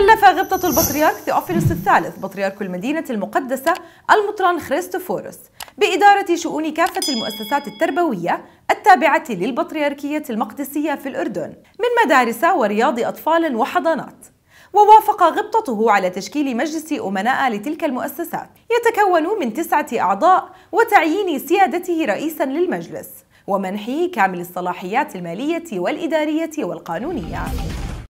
كلف غبطة البطريرك ثيوفيلوس الثالث بطريرك المدينة المقدسة المطران خريستوفوروس بإدارة شؤون كافة المؤسسات التربوية التابعة للبطريركية المقدسية في الأردن من مدارس ورياض أطفال وحضانات ووافق غبطته على تشكيل مجلس أمناء لتلك المؤسسات يتكون من تسعة أعضاء وتعيين سيادته رئيسا للمجلس ومنحه كامل الصلاحيات المالية والإدارية والقانونية